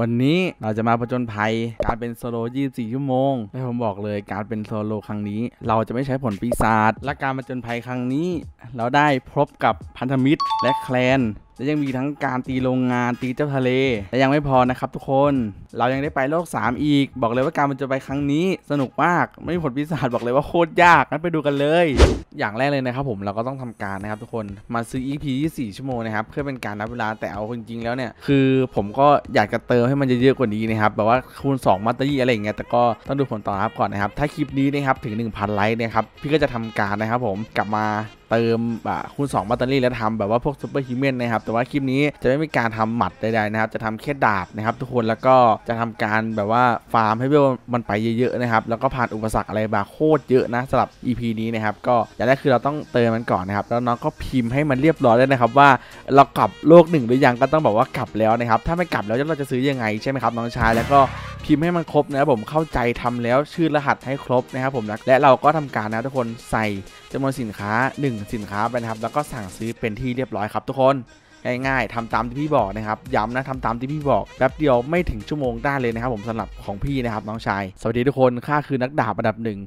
วันนี้เราจะมาผจญภัย การเป็นโซโล่24 ชั่วโมง และผมบอกเลยการเป็นโซโล่ครั้งนี้เราจะไม่ใช้ผลปีศาจ และการผจญภัยครั้งนี้เราได้พบกับพันธมิตรและแคลนและยังมีทั้งการตีโรงงานตีเจ้าทะเลและยังไม่พอนะครับทุกคน เรายังได้ไปโลก 3 อีก บอกเลยว่าการมันจะไปครั้งนี้ สนุกมากไม่มีผลพิศาจบอกเลยว่าโคตรยากงั้นไปดูกันเลย อย่างแรกเลยนะครับผมเราก็ต้องทำการนะครับทุกคนมาซื้อ EP 24ชั่วโมงนะครับเพื่อเป็นการนับเวลาแต่เอาจริงๆแล้วเนี่ย คือ ผมก็อยากจะเติมให้มันเยอะๆกว่านี้นะครับแบบว่าคูณ2มัตตี่อะไรอย่างเงี้ยแต่ก็ต้องดูผลตอบรับก่อนนะครับถ้าคลิปนี้นะครับถึง1000ไลค์นะครับพี่ก็จะทำการนะครับ ผมกลับมาเติมคูณ2แบตเตอรี่แล้วทำแบบว่าพวกซูเปอร์ฮิวแมนนะครับ แต่ว่าคลิปนี้จะไม่มีการทำหมัดใดๆนะครับ จะทำแค่ดาบนะครับทุกคนแล้วก็จะทำการแบบว่าฟาร์มให้เวลมันไปเยอะๆนะครับแล้วก็ผ่านอุปสรรคอะไรบาโคตรเยอะนะสำหรับ EP นี้นะครับก็อย่างแรกคือเราต้องเติมมันก่อนนะครับแล้วน้องก็พิมพ์ให้มันเรียบร้อยเลยนะครับว่าเรากลับโลกหนึ่งหรือยังก็ต้องบอกว่ากลับแล้วนะครับถ้าไม่กลับแล้วเราจะซื้อยังไงใช่ไหมครับน้องชายแล้วก็พิมพ์ให้มันครบนะครับผมเข้าใจทำแล้วชื่อรหัสให้ครบนะครับผมและเราก็ทำการนะทุกคนใส่ จำนวนสินค้า 1 สินค้าไปนะครับ แล้วก็สั่งซื้อเป็นที่เรียบร้อยครับทุกคน ง่าย ๆ ทำตามที่พี่บอกนะครับย้ำนะทำตามที่พี่บอกแป๊บเดียวไม่ถึงชั่วโมงได้เลยนะครับ ผมสำหรับของพี่นะครับน้องชายสวัสดีทุกคนข้าคือนักดาบระดับหนึ่ง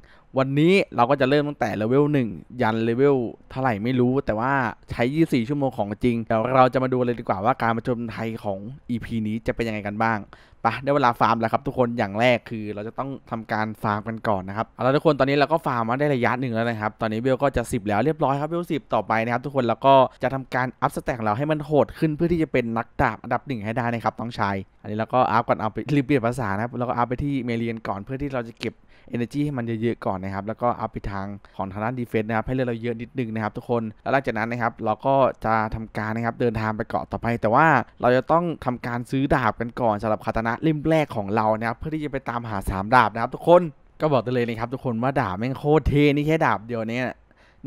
วันนี้เราก็จะเริ่มตั้งแต่เลเวล1ยันเลเวลเท่าไหร่ไม่รู้แต่ว่าใช้ 24 ชั่วโมงของจริงเดี๋ยวเราจะมาดูเลยดีกว่าว่าการประชมไทยของ EP นี้จะเป็นยังไงกันบ้างปะได้เวลาฟาร์มแล้วครับ ทุกคนอย่างแรกคือเราจะต้องทำการฟาร์มกันก่อนนะครับเอาละทุกคนตอนนี้เราก็ฟาร์มมาได้ระยะหนึ่งแล้วนะครับ ตอนนี้เบลก็จะ10 แล้วเรียบร้อยครับเบลสิต่อไปนะครับทุกคนแล้วก็จะทำการอัพสแต็กเราให้มันโหดขึ้นเพื่อที่จะเป็นนักดาบอันดับหนึ่งให้ได้นะครับต้องชายอันนี้เราก็อัพก่อนเอาไปรีบเปลี่ยนภาษานะครับเราก็อัพไปที่เมเลียนก่อนเพื่อที่เราจะเก็บ energy ให้มันเยอะๆก่อนนะครับ แล้วก็อัพไปทางของทางด้าน defense นะครับ ให้เลือดเราเยอะนิดนึงนะครับ ทุกคน แล้วหลังจากนั้นนะครับ เราก็จะทำการนะครับ เดินทางไปเกาะต่อไป แต่ว่าเราจะต้องทำการซื้อดาบกันก่อนสำหรับคาตานะเล่มแรกของเรานะครับ เพื่อที่จะไปตามหา 3 ดาบนะครับทุกคน ก็บอกได้เลยนะครับทุกคนว่าดาบแม่งโคตรเทนี่แค่ดาบเดียวเนี่ย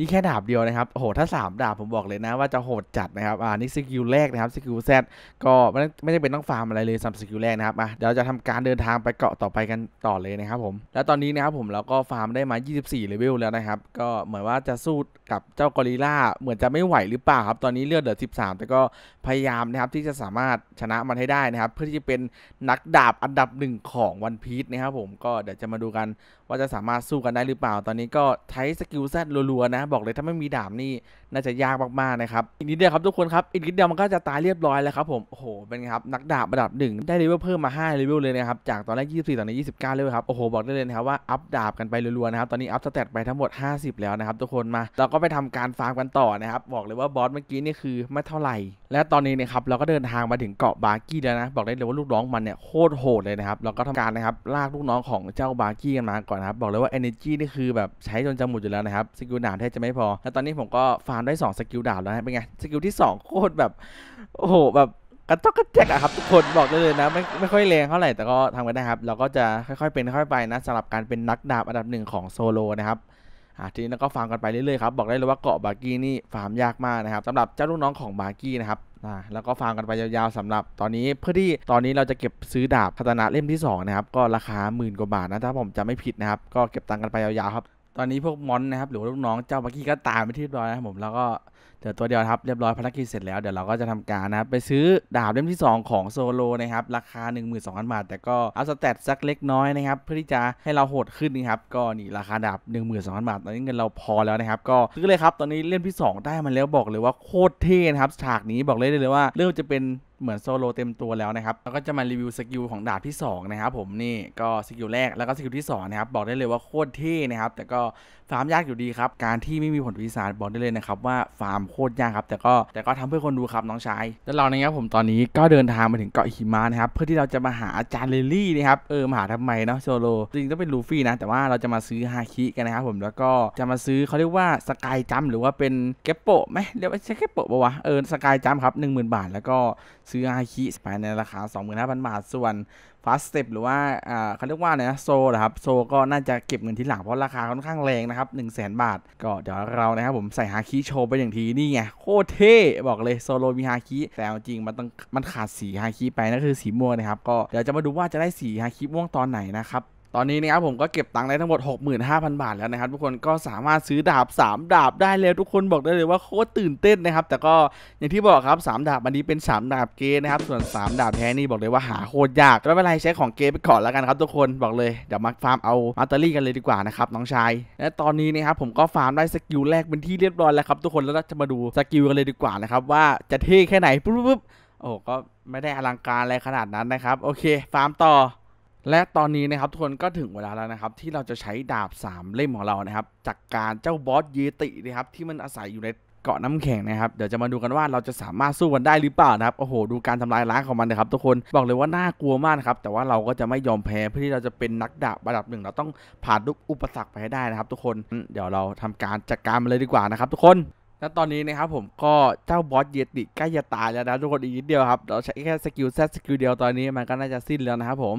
นี่แค่ดาบเดียวนะครับโหถ้า 3 ดาบผมบอกเลยนะ ว่าจะโหดจัดนะครับอ่านี่สกิลแรกนะครับสกิลแซดก็ไม่ไม่ได้เป็นต้องฟาร์มอะไรเลยสำหรับสกิลแรกนะครับอ่ะเดี๋ยวจะทำการเดินทางไปเกาะต่อไปกันต่อเลยนะครับผมแล้วตอนนี้นะครับผมเราก็ฟาร์มได้มา 24เลเวลแล้วนะครับก็เหมือนว่าจะสู้กับเจ้ากอริล่า เหมือนจะไม่ไหวหรือเปล่าครับ ตอนนี้เลือดเหลือ13 แต่ก็พยายามนะครับ ที่จะสามารถชนะมันให้ได้นะครับเพื่อที่จะเป็นนักดาบอันดับหนึ่งของวันพีชนะครับผมก็เดี๋ยวจะมาดูกัน ว่าจะสามารถสู้กันได้หรือเปล่าตอนนี้ก็ใช้สกิลแซดรัวๆนะบอกเลยถ้าไม่มีดาบนี่น่าจะยากมากๆนะครับอีกนิดเดียวครับทุกคนครับอีกนิดเดียวมันก็จะตายเรียบร้อยแล้วครับผมโอ้โหเป็นไงครับนักดาบระดับหนึ่งได้เลเวลเพิ่มมา5เลเวลเลยนะครับจากตอนแรก24ตอนนี้29 เลเวลครับโอ้โหบอกได้เลยนะครับว่าอัพดาบกันไปรัวๆนะครับตอนนี้อัพสเตตไปทั้งหมด50แล้วนะครับ ทุกคนมาเราก็ไปทำการฟาร์มกันต่อนะครับ บอกเลยว่าบอสเมื่อกี้นี่คือไม่เท่าไหร่และตอนนี้นะครับเราก็เดินทางมาถึงเกาะบาร์กี้แล้วนะ บอกได้เลยว่าลูกน้องมันเนี่ยโคตรโหดเลยนะครับ เราก็ทำการนะครับลากลูกน้องของเจ้าบาร์กี้กันมาก่อนนะครับบอกเลยว่าเอเนจีนี่คือแบบใช้จนจะหมดอยู่แล้วนะครับสกิลดาบแทบจะไม่พอและตอนนี้ผมก็ฟาร์มได้2สกิลดาบแล้วนะเป็นไงสกิลที่2โคตรแบบโอ้โหแบบกระจอกกระแจกอะครับทุกคนบอกได้เลยนะ ไม่ไม่ค่อยแรงเท่าไหร่แต่ก็ทำกันได้ครับ เราก็จะค่อยๆเป็นค่อยไปนะสำหรับการเป็นนักดาบอันดับหนึ่งของโซโลนะครับทีนี้ก็ฟาร์มกันไปเรื่อยๆครับบอกได้เลยว่าเกาะบาร์กี้นี่ฟาร์มยากมากนะครับสำหรับเจ้าลูกน้องของบาร์กี้นะครับแล้วก็ฟาร์มกันไปยาวๆสำหรับ ตอนนี้เพื่อที่ตอนนี้เราจะเก็บซื้อดาบพัฒนาเล่มที่2นะครับก็ราคาหมื่นกว่าบาทนะถ้าผมจะไม่ผิดนะครับ ก็เก็บตังกันไปยาวๆครับอนนี้พวกมอนนะครับหรือลูกน้องเจ้ามักกี้ก็ตามไปที่เรียบร้อยนะครับผมแล้วก็เดี๋ยวตัวเดียวครับเรียบร้อยภารกิจเสร็จแล้ว เดี๋ยวเราก็จะทำการนะครับไปซื้อดาบเล่มที่2 ของโซโล นะครับ ราคา 1 2 0 0 0บาทแต่ก็เอาสเตตสักเล็กน้อยนะครับ เพื่อที่จะให้เราโหดขึ้นนะครับ ก็นี่ราคาดาบ1 2 0 0 0บาทตอนนี้เงินเราพอแล้วนะครับ ก็ซื้อเลยครับตอนนี้เล่มที่ 2 ได้มันแล้วบอกเลยว่าโคตรเท่นะครับฉากนี้บอกเลยได้เลยว่าเรื่องจะเป็นเหมือนโซโลเต็มตัวแล้วนะครับแล้วก็จะมารีวิวสกิลของดาบที่2นะครับผมนี่ก็สกิลแรกแล้วก็สกิลที่2นะครับบอกได้เลยว่าโคตรเท่นะครับแต่ก็ฟาร์มยากอยู่ดีครับการที่ไม่มีผลวิสาบอกได้เลยนะครับว่าฟาร์มโคตรยากครับแต่ก็แต่ก็ทำเพื่อคนดูครับน้องชายแล้วเรานะครับผมตอนนี้ก็เดินทางมาถึงเกาะหิมะนะครับเพื่อที่เราจะมาหาอาจารย์เลลี่นะครับเออมาหาทำไมเนาะโซโลจริงต้องเป็นลูฟี่นะแต่ว่าเราจะมาซื้อฮาคิกันนะครับผมแล้วก็จะมาซื้อเขาเรียกว่าสกายจัมหรือว่าเป็นเก็ปโปะไหมเรียกว่าใช้เก็ปโปะปะวะเออสกายจัมครับหนึ่งหมื่นบาท แล้วก็ซื้ออาคิสไปในราคา 25,000 บาท ส่วน Fast Step หรือว่าเขาเรียกว่าไรนะโซนะครับ โซก็น่าจะเก็บเงินที่หลังเพราะราคาค่อนข้างแรงนะครับ 1 0 0 0 0 0 บาท ก็เดี๋ยวเรานะครับผมใส่ฮาคิโชว์ไปอย่างทีนี่ไงโคตรเท่บอกเลยโซโลมีฮาคิ แต่จริงมันต้องมันขาดสีฮาคิไปนั่นคือสีม่วงนะครับก็เดี๋ยวจะมาดูว่าจะได้สีฮาคิม่วงตอนไหนนะครับตอนนี้นะครับผมก็เก็บตังค์ได้ทั้งหมด 65,000 บาทแล้วนะครับทุกคนก็สามารถซื้อดาบ 3 ดาบได้แล้วทุกคนบอกได้เลยว่าโคตรตื่นเต้นนะครับแต่ก็อย่างที่บอกครับ 3ดาบอันนี้เป็น 3 ดาบเกนะครับ ส่วน 3 ดาบแท้นี่บอกเลยว่าหาโคตรยากไม่เป็นไรใช้ของเกไปก่อนแล้วกันครับ ทุกคนบอกเลยเดี๋ยวมาฟาร์มเอามาตอรี่กันเลยดีกว่านะครับน้องชาย และตอนนี้นะครับผมก็ฟาร์มได้สกิลแรกเป็นที่เรียบร้อยแล้วครับทุกคนแล้วจะมาดูสกิลกันเลยดีกว่านะครับว่าจะเท่แค่ไหนปุ๊บปุ๊บโอ้ก็ไม่ได้อลังการอะไรขนาดนั้นนะครับโอเคฟาร์มต่อและตอนนี้นะครับทุกคนก็ถึงเวลาแล้วนะครับ ที่เราจะใช้ดาบ 3 เล่มของเรานะครับจากการเจ้าบอสยีตินะครับที่มันอาศัยอยู่ในเกาะน้ำแข็งนะครับ เดี๋ยวจะมาดูกันว่าเราจะสามารถสู้มันได้หรือเปล่านะครับโอ้โห ดูการทำลายล้างของมันนะครับ ทุกคนบอกเลยว่าน่ากลัวมากครับแต่ว่าเราก็จะไม่ยอมแพ้เพื่อที่เราจะเป็นนักดาบระดับหนึ่งเราต้องผ่านทุกอุปสรรคไปให้ได้นะครับ ทุกคนเดี๋ยวเราทำการจัดการมันเลยดีกว่านะครับ ทุกคน และตอนนี้นะครับผมก็เจ้าบอสเยติใกล้จะตายแล้วนะทุกคนอีกนิดเดียวครับเราใช้แค่สกิลแซสกิลเดียวตอนนี้มันก็น่าจะสิ้นแล้วนะครับ ผม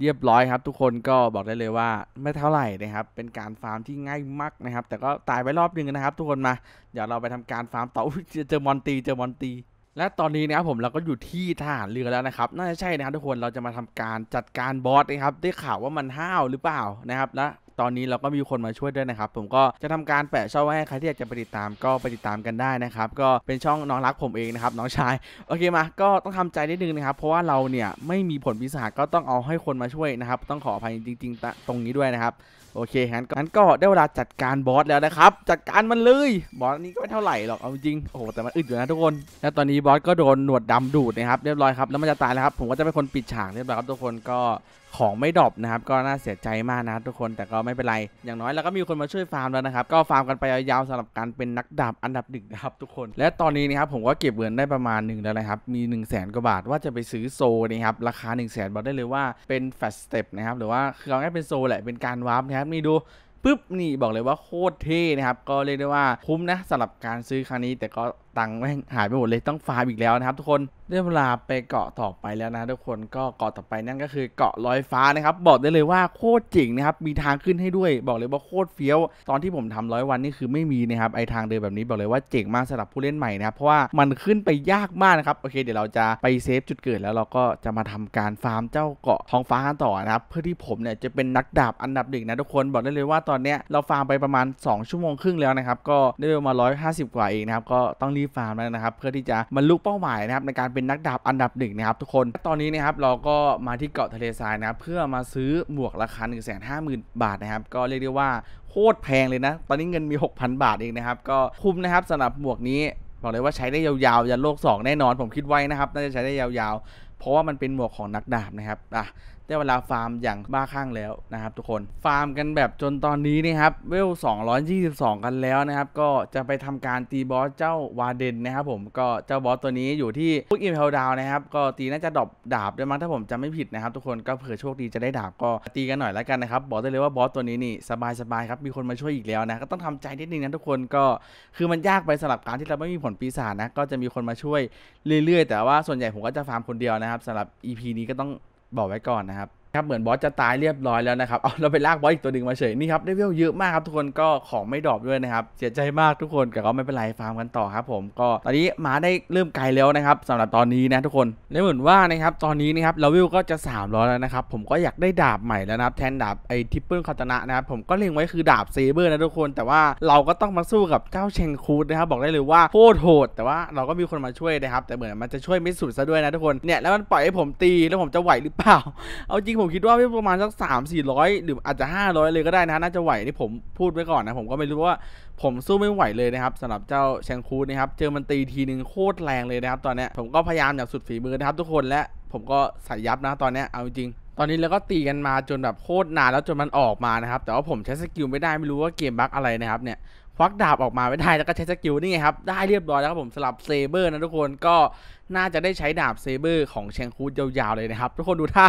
เรียบร้อยครับ ทุกคนก็บอกได้เลยว่าไม่เท่าไหร่นะครับ เป็นการฟาร์มที่ง่ายมากนะครับ แต่ก็ตายไปรอบนึงนะครับทุกคนมาเดี๋ยวเราไปทำการฟาร์มต่อเจอมอนตีเจอมอนตีและตอนนี้นะครับผมเราก็อยู่ที่ทหารเรือแล้วนะครับน่าจะใช่นะครับ ทุกคนเราจะมาทำการจัดการบอสนะครับได้ข่าวว่ามันห้าวหรือเปล่านะครับและตอนนี้เราก็มีคนมาช่วยด้วยนะครับ ผมก็จะทำการแปะช่องไว้ให้ใครที่อยากจะไปติดตามก็ไปติดตามกันได้นะครับก็เป็นช่องน้องรักผมเองนะครับน้องชายโอเคมา ก็ต้องทำใจนิดนึงนะครับ เพราะว่าเราเนี่ยไม่มีผลพิศาก็ต้องเอาให้คนมาช่วยนะครับต้องขออภัยจริงๆตรงนี้ด้วยนะครับ โอเคงั้นก็ได้เวลาจัดการบอสแล้วนะครับจัดการมันเลยบอสนี้ก็ไม่เท่าไหร่หรอกเอาจริงโอ้โหแต่มันอึดอยู่นะทุกคนแล้วตอนนี้บอสก็โดนหนวดดำดูดนะครับเรียบร้อยครับ แล้วมันจะตายแล้วครับ ผมก็จะเป็นคนปิดฉากเรียบร้อยครับ ทุกคนก็ของไม่ดรอปนะครับก็น่าเสียใจมากนะทุกคนแต่ก็ไม่เป็นไร อย่างน้อยเราก็มีคนมาช่วยฟาร์มแล้วนะครับ ก็ฟาร์มกันไปยาวๆสำหรับการเป็นนักดาบอันดับหนึ่งนะครับทุกคน และตอนนี้นะครับผมก็เก็บเงินได้ประมาณหนึ่งแล้วนะครับมี1นึ่งแสนกว่าบาทว่าจะไปซื้อโซนะครับราคา1นึ่งแสนบอกได้เลยว่าเป็นแฟสเต็ปนะครับหรือว่าคือเอาง่ายเป็นโซแหละเป็นการวาร์ปนะครับนี่ดูปุ๊บนี่บอกเลยว่าโคตรเท่นะครับก็เรียกได้ว่าคุ้มนะสำหรับการซื้อครั้งนี้ แต่ก็ตังค์แม่งหายไปหมดเลยต้องฟาร์มอีกแล้วนะครับทุกคนได้เวลาไปเกาะต่อไปแล้วนะทุกคนก็เกาะต่อไปนั่นก็คือเกาะลอยฟ้านะครับบอกได้เลยว่าโคตรจริงนะครับมีทางขึ้นให้ด้วย บอกเลยว่าโคตรเฟี้ยวตอนที่ผมทำร้อยวันนี่คือไม่มีนะครับไอทางเดินแบบนี้บอกเลยว่าเจ๋งมากสำหรับผู้เล่นใหม่นะครับเพราะว่ามันขึ้นไปยากมากนะครับโอเค เดี๋ยวเราจะไปเซฟจุดเกิดแล้วเราก็จะมาทำการฟาร์มเจ้าเกาะทองฟ้าต่อนะครับ เพื่อที่ผมเนี่ยจะเป็นนักดาบอันดับหนึ่งนะทุกคนบอกได้เลยว่าตอนเนี้ยเราฟาร์มไปประมาณ 2ชั่วโมงครึ่งแล้วนะครับ ก็ได้มา 150กว่าเองนะครับก็ต้องรีบฟาร์มแล้วนะครับ เพื่อที่จะบรรลุเป้าหมายนะครับในการเป็น็นนักดาบอันดับหนึ่งนะครับทุกคน ตอนนี้นะครับเราก็มาที่เกาะทะเลทรายนะครับเพื่อมาซื้อหมวกราคา1ึ่งแสบาทนะครับ ก็เรียกได้ว่าโคตรแพงเลยนะ ตอนนี้เงินมี6,000 บาทเองนะครับก็คุ้มนะครับสำหรับหมวกนี้บอกเลยว่าใช้ได้ยาวๆ ยันโลก 2 แน่นอนผมคิดไว้นะครับน่าจะใช้ได้ยาวๆเพราะว่ามันเป็นหมวกของนักดาบนะครับอ่ะได้เวลาฟาร์มอย่างบ้าคลั่งแล้วนะครับทุกคนฟาร์มกันแบบจนตอนนี้นะครับเวล222 กันแล้วนะครับ ก็จะไปทำการตีบอสเจ้าวาเดนนะครับผมก็เจ้าบอสตัวนี้อยู่ที่พุกอิมเพลดาวนะครับ ก็ตีน่าจะดอบดาบด้วยมั้งถ้าผมจำไม่ผิดนะครับทุกคนก็เผื่อโชคดีจะได้ดาบก็ตีกันหน่อยแล้วกันนะครับบอกได้เลยว่าบอสตัวนี้นี่สบายสบายครับ มีคนมาช่วยอีกแล้วนะ ก็ต้องทำใจนิดนึงนะทุกคนก็คือมันยากไปสำหรับการที่เราไม่มีผลปีศาจนะก็จะมีคนมาช่วยเรื่อยๆแต่ว่าส่วนใหญ่ผมก็จะฟาร์มคนเดียวนะครับสำหรับ EP นี้ก็ต้องบอกไว้ก่อนนะครับครับเหมือนบอสจะตายเรียบร้อยแล้วนะครับเอาเราไปลากบอสอีกตัวหนึ่งมาเฉยนี่ครับได้เวลเยอะมากครับทุกคนก็ของไม่ดรอปด้วยนะครับเสียใจมากทุกคนแต่ก็ไม่เป็นไรฟาร์มกันต่อครับผมก็ตอนนี้มาได้เริ่มไกลแล้วนะครับสำหรับตอนนี้นะทุกคนและเหมือนว่านะครับตอนนี้นะครับเราวิวก็จะ300แล้วนะครับผมก็อยากได้ดาบใหม่แล้วนะครับแทนดาบไอ้ทิปเปิลคาตนะนะครับผมก็เล็งไว้คือดาบเซเบอร์นะทุกคนแต่ว่าเราก็ต้องมาสู้กับเจ้าเชงคูดนะครับบอกได้เลยว่าโคตรโหดแต่ว่าเราก็มีคนมาช่วยนะครับ แต่เหมือนมันจะช่วยไม่สุดซะด้วยนะทุกคนเนี่ยแล้วมันปล่อยให้ผมตีแล้วผมจะไหวหรือเปล่าเอาจริงผมคิดว่าประมาณสักสามสี่ร้อยหรืออาจจะห้าร้อยเลยก็ได้นะ น่าจะไหวนี่ผมพูดไว้ก่อนนะ ผมก็ไม่รู้ว่าผมสู้ไม่ไหวเลยนะครับสำหรับเจ้าแชงคูนะครับเจอมันตีทีนึงโคตรแรงเลยนะครับตอนนี้ผมก็พยายามอย่างสุดฝีมือนะครับทุกคนและผมก็ใส่ยับนะตอนนี้เอาจริง ตอนนี้เราก็ตีกันมาจนแบบโคตรนานแล้วจนมันออกมานะครับแต่ว่าผมใช้สกิลไม่ได้ไม่รู้ว่าเกมบั๊กอะไรนะครับเนี่ยควักดาบออกมาไม่ได้แล้วก็ใช้สกิลนี่ไงครับได้เรียบร้อยแล้วครับผมสลับเซเบอร์นะทุกคนก็น่าจะได้ใช้ดาบเซเบอร์ของแชงคูดยาว ๆ เลยนะครับทุกคนดูท่า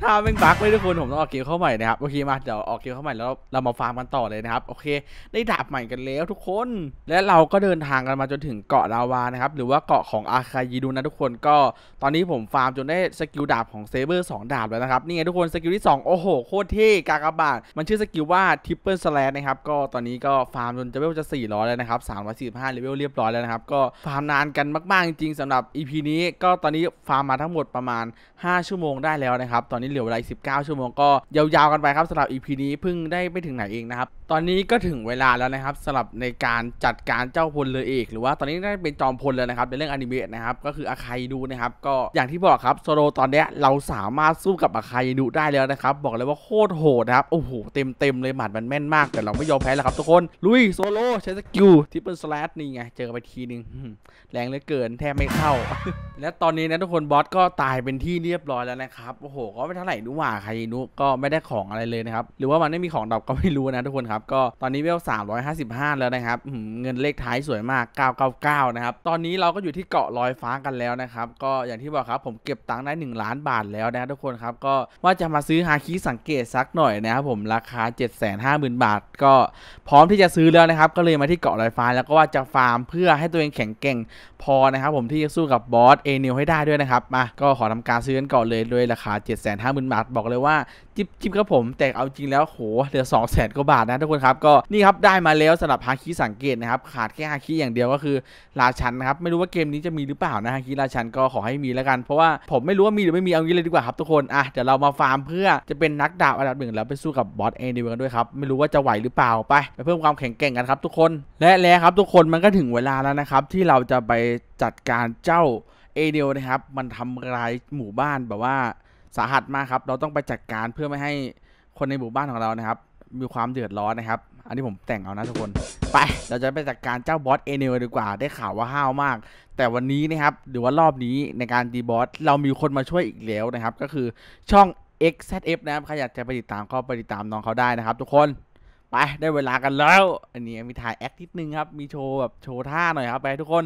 ท่าเป็นบักเลยทุกคน ผม ต้องออกเกมเข้าใหม่นะครับ โอเค มาเดี๋ยวออกเกมเข้าใหม่ แล้วเรามา ฟาร์มกันต่อเลยนะครับ โอเค ได้ดาบใหม่กันแล้วทุกคน และเราก็เดินทางกันมาจนถึงเกาะลาวานะครับหรือว่าเกาะของอาคายีดูนะ ทุกคนก็ตอนนี้ผมฟาร์มจนได้สกิลดาบของเซเบอร์สองดาบแล้วนะครับนี่ไงทุกคนสกิลที่2โอ้โหโคตรเท่กากระบาดมันชื่อสกิลว่าทิปเปิลสแลนนะครับก็ตอนนี้ก็ฟาร์มจนจะเวลจะ400แล้วนะครับ345เลเวลเรียบร้อยแล้วนะครับก็ฟาร์มนานกันมากๆ จริงๆสำหรับับ EP นี้ก็ตอนนี้ฟาร์มมาทั้งหมดประมาณ 5 ชั่วโมงได้แล้วนะครับตอนนี้เหลือเวลา19 ชั่วโมงก็ยาวๆกันไปครับสำหรับ EP นี้เพิ่งได้ไม่ถึงไหนเองนะครับตอนนี้ก็ถึงเวลาแล้วนะครับสำหรับในการจัดการเจ้าพลเลยเอกหรือว่าตอนนี้ได้เป็นจอมพลแล้วนะครับในเรื่องอนิเมะนะครับก็คืออาคายดูนะครับ ก็อย่างที่บอกครับโซโลตอนนี้เราสามารถสู้กับอาคายดูได้แล้วนะครับบอกเลยว่าโคตรโหดนะครับโอ้โหเต็มเต็มเลยหมัดมันแม่นมากแต่เราไม่ยอมแพ้แล้วครับทุกคนลุยโซโลใช้สกิลที่เป็นสแลตนี่ไงเจอไปทีนึงแรงเหลือเกินแทบไม่ข้าและตอนนี้นะทุกคนบอสก็ตายเป็นที่เรียบร้อยแล้วนะครับ โอ้โหก็ไม่เท่าไหร่นุว่าใครนุก็ไม่ได้ของอะไรเลยนะครับหรือว่ามันไม่มีของดอกก็ไม่รู้นะทุกคนครับก็ตอนนี้เวลห้าแล้วนะครับเงินเลขท้ายสวยมากเเเกก้้าาก้านะครับตอนนี้เราก็อยู่ที่เกาะลอยฟ้ากันแล้วนะครับก็อย่างที่บอกครับผมเก็บตังค์ได้หนึ่งล้านบาทแล้วนะทุกคนครับก็ว่าจะมาซื้อฮาคิสังเกตสักหน่อยนะครับผมราคาเจ็ดแสนห้าหมื่นบาท ก็พร้อมที่จะซื้อแล้วนะครับก็เลยมาที่เกาะลอยฟ้าแล้วก็ว่าจะฟาร์มเพื่อให้ตัวเองแข็งแกร่งพอนะครับผมที่จะสู้กับบอสเอเนลให้ได้ด้วยนะครับมาก็ขอทำการซื้อกันก่อนเลยด้วยราคา7หมื่นบาท บอกเลยว่าจิบจิบครับผมแต่เอาจริงแล้ว โหเหลือ2งแสนกว่าบาทนะทุกคนครับ ก็นี่ครับได้มาแล้วสำหรับฮาคิสังเกตนะครับ ขาดแค่ฮาคิอย่างเดียวก็คือราชันนะครับไม่รู้ว่าเกมนี้จะมีหรือเปล่านะฮาคิราชันก็ขอให้มีแล้วกัน เพราะว่าผมไม่รู้ว่ามีหรือไม่มีเอางี้เลยดีกว่าครับ ทุกคนอ่ะเดี๋ยวเรามาฟาร์มเพื่อจะเป็นนักดาบอันดับหนึ่งแล้วไปสู้กับบอสเอเนลกันด้วยครับไม่รู้ว่าจะไหวหรือเปล่าไป ไปเพิ่มความแข็งแกร่งกันครับทุกคนและแล้วครับทุกคนมันก็ถึงเวลาแล้วนะครับที่เราจะไปจัดการเจ้าเอเดียวนะครับมันทำลายหมู่บ้านแบบว่าสาหัสมากครับเราต้องไปจัดการเพื่อไม่ให้คนในหมู่บ้านของเรานะครับ มีความเดือดร้อนนะครับ อันนี้ผมแต่งเอานะทุกคนไปเราจะไปจัดการเจ้าบอสเอเนลดีกว่า ได้ข่าวว่าห้าวมาก แต่วันนี้นะครับหรือว่ารอบนี้ในการดีบอสเรามีคนมาช่วยอีกแล้วนะครับ ก็คือช่อง XZF นะครับใครอยากจะไปติดตามก็ไปติดตามน้องเขาได้นะครับ ทุกคนไปได้เวลากันแล้ว อันนี้มีถ่ายแอคนิดนึงครับมีโชว์แบบโชว์ท่าหน่อยครับไปทุกคน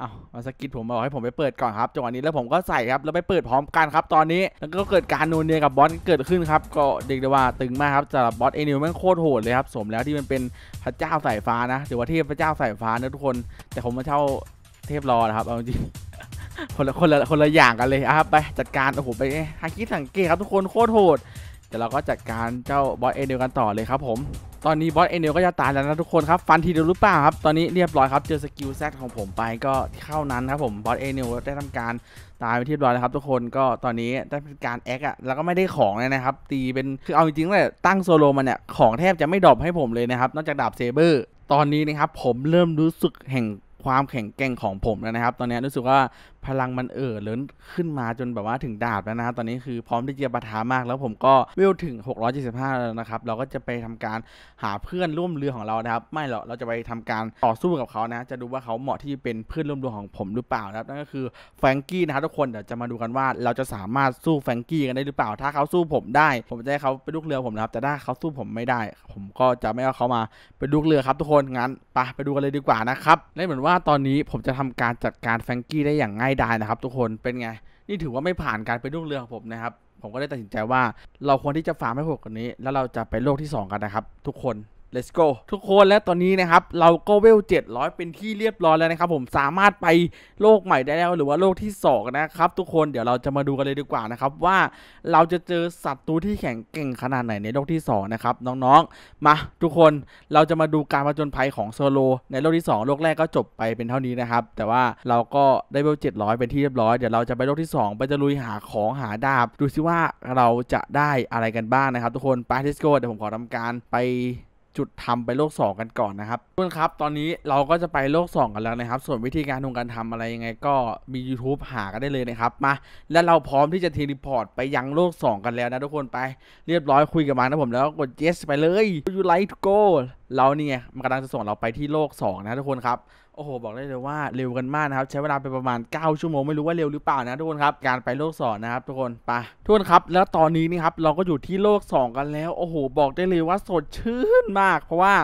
เอ้ามาสกิดผมบอกให้ผมไปเปิดก่อนครับจังหวะนี้แล้วผมก็ใส่ครับแล้วไปเปิดพร้อมกันครับ ตอนนี้แล้วก็เกิดการนูนเนียกับบอสเกิดขึ้นครับ ก็เด็กได้ว่าตึงมากครับสำหรับบอสเอนิวม่งโคตรโหดเลยครับสมแล้วที่มันเป็นพระเจ้าสายฟ้านะหรือว่าเทพพระเจ้าสายฟ้านะทุกคน แต่ผมมาเช่าเทพรอนะครับเอาจริงคนละคนละคนละอย่างกันเลยครับ ไปจัดการโอ้โหไปฮักคิสังเกตครับทุกคนโคตรโหดเดี๋ยวเราก็จัดการเจ้าบอสเอเนลกันต่อเลยครับผม ตอนนี้บอสเอเนลก็จะตายแล้วนะทุกคนครับฟันทีเดียวรู้เปล่าครับ ตอนนี้เรียบร้อยครับเจอสกิลแซกของผมไปก็เข้านั้นครับผมบอสเอเนลได้ทำการตายไปที่เรียบร้อยแล้วครับทุกคนก็ตอนนี้ได้เป็นการแอคอะแล้วก็ไม่ได้ของเลยนะครับตีเป็นคือเอาจริงๆเลยตั้งโซโลมันเนี่ยของแทบจะไม่ดรอปให้ผมเลยนะครับนอกจากดาบเซเบอร์ตอนนี้นะครับผมเริ่มรู้สึกแห่งความแข็งแกร่งของผมแล้วนะครับตอนนี้รู้สึกว่าพลังมันเอ่อเลินขึ้นมาจนแบบว่าถึงดาบแล้วนะตอนนี้คือพร้อมที่จะปะทามากแล้วผมก็วิวถึง 675 แล้วนะครับ เราก็จะไปทำการหาเพื่อนร่วมเรือของเรานะครับไม่หรอกเราจะไปทำการต่อสู้กับเขานะ จะดูว่าเขาเหมาะที่จะเป็นเพื่อนร่วมเรือของผมหรือเปล่านะครับนั่นก็คือแฟงกี้นะครับทุกคนเดี๋ยวจะมาดูกันว่าเราจะสามารถสู้แฟงกี้กันได้หรือเปล่าถ้าเขาสู้ผมได้ ผมจะให้เขาไปลูกเรือผมนะครับแต่ถ้าเขาสู้ผมไม่ได้ ผมก็จะไม่เอาเขามาไปลูกเรือครับทุกคนงั้นไปไปดูกันเลยดีกว่านะครับและเหมือนว่าตอนนี้ผมจะทำการจัดการแฟงกี้ได้อย่างง่ายได้นะครับทุกคนเป็นไง นี่ถือว่าไม่ผ่านการเป็นลูกเรือของผมนะครับผมก็ได้ตัดสินใจว่าเราควรที่จะฟาร์มให้หกกันนี้แล้วเราจะไปโลกที่ 2 กันนะครับทุกคน let's go ทุกคนและตอนนี้นะครับเราก็เวล 700 เป็นที่เรียบร้อยแล้วนะครับ ผมสามารถไปโลกใหม่ได้แล้ว หรือว่าโลกที่2นะครับทุกคนเดี๋ยวเราจะมาดูกันเลยดีกว่านะครับ ว่าเราจะเจอสัตว์ตัวที่แข็งเก่งขนาดไหนในโลกที่2นะครับน้องๆ มา ทุกคนเราจะมาดูการผจญภัยของโซโลในโลกที่ 2 โลกแรกก็จบไปเป็นเท่านี้นะครับ แต่ว่าเราก็ได้เวล 700 เป็นที่เรียบร้อยเดี๋ยวเราจะไปโลกที่2ไปจะลุยหาของหาดาบดูซิว่าเราจะได้อะไรกันบ้างนะครับ ทุกคนไป let's go เดี๋ยวผมขอทำการไปจุดทำไปโลก 2 กันก่อนนะครับเพื่อนครับตอนนี้เราก็จะไปโลก 2 กันแล้วนะครับ ส่วนวิธีการทำการทำอะไรยังไง ก็มี YouTube หากันได้เลยนะครับ มา และเราพร้อมที่จะเทลีพอร์ตไปยังโลก 2 กันแล้วนะทุกคนไปเรียบร้อยคุยกับมันนะผมแล้วกด yes ไปเลย you like to go เราเนี่ยมันกำลังจะส่งเราไปที่โลก 2 นะ ทุกคนครับโอ้โหบอกได้เลยว่าเร็วกันมากนะครับ ใช้เวลาไปประมาณ 9 ชั่วโมงไม่รู้ว่าเร็วหรือเปล่านะทุกคนครับการไปโลกสองนะครับทุกคนไปทุกคนครับ แล้วตอนนี้นี่ครับเราก็อยู่ที่โลก 2 กันแล้วโอ้โหบอกได้เลยว่าสดชื่นมาก เพราะว่า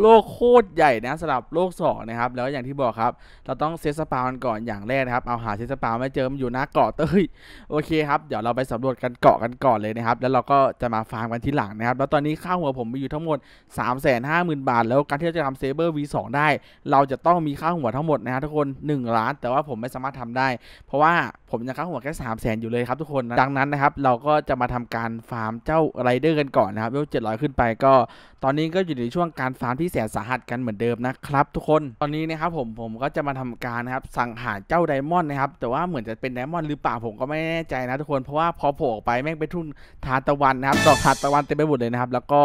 โลกโคตรใหญ่นะสำหรับโลก2นะครับแล้วอย่างที่บอกครับเราต้องเซตสปาวันก่อนอย่างแรกนะครับเอาหาเซตสปาไม่เจอมันอยู่หน้าเกาะเต้ยโอเคครับเดี๋ยวเราไปสำรวจกันเกาะกันก่อนเลยนะครับแล้วเราก็จะมาฟาร์มกันทีหลังนะครับ แล้วตอนนี้ข้าวหัวผมมีอยู่ทั้งหมด 3 5 0 0 0 0 บาท แล้วการที่เราจะทำเซเบอร์ V2 ได้ เราจะต้องมีค่าาหัวทั้งหมดนะครับทุกคน1ล้าน แต่ว่าผมไม่สามารถทำได้ เพราะว่าผมยังค้าหัวแค่สามแสนอยู่เลยครับ ทุกคนดังนั้นนะครับ เราก็จะมาทำการฟาร์มเจ้าไรเดอร์กันก่อนนะครับเวลเจ็ดร้อยขึ้นไปก็ตอนนี้ก็อยู่ในช่วงการฟาร์มที่แสนสาหัสกันเหมือนเดิมนะครับทุกคนตอนนี้นะครับผมผมก็จะมาทำการนะครับสั่งหาเจ้าไดมอนด์นะครับ แต่ว่าเหมือนจะเป็นไดมอนด์หรือเปล่าผมก็ไม่แน่ใจนะทุกคนเพราะว่าพอโผล่ออกไปแม่งไปทุ่นทาตะวันนะครับดอกทาตะวันเต็มไปหมดเลยนะครับแล้วก็